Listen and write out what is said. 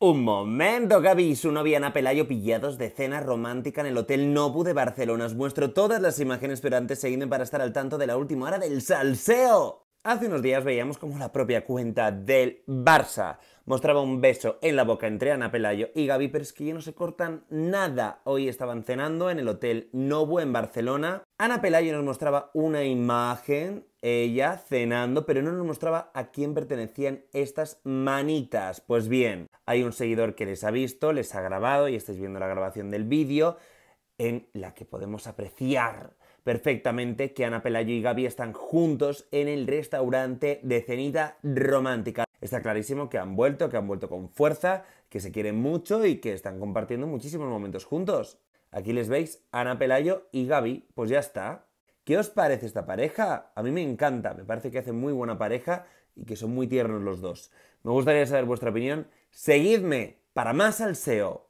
Un momento, Gaby y su novia Ana Pelayo pillados de cena romántica en el Hotel Nobu de Barcelona. Os muestro todas las imágenes, pero antes seguidme para estar al tanto de la última hora del salseo. Hace unos días veíamos como la propia cuenta del Barça mostraba un beso en la boca entre Ana Pelayo y Gaby, pero es que ya no se cortan nada. Hoy estaban cenando en el Hotel Novo en Barcelona. Ana Pelayo nos mostraba una imagen, ella cenando, pero no nos mostraba a quién pertenecían estas manitas. Pues bien, hay un seguidor que les ha visto, les ha grabado y estáis viendo la grabación del vídeo en la que podemos apreciar perfectamente que Ana Pelayo y Gaby están juntos en el restaurante de cenita romántica. Está clarísimo que han vuelto, que han vuelto con fuerza, que se quieren mucho y que están compartiendo muchísimos momentos juntos. Aquí les veis Ana Pelayo y Gaby, pues ya está. ¿Qué os parece esta pareja? A mí me encanta, me parece que hacen muy buena pareja y que son muy tiernos los dos. Me gustaría saber vuestra opinión. Seguidme para más al SEO.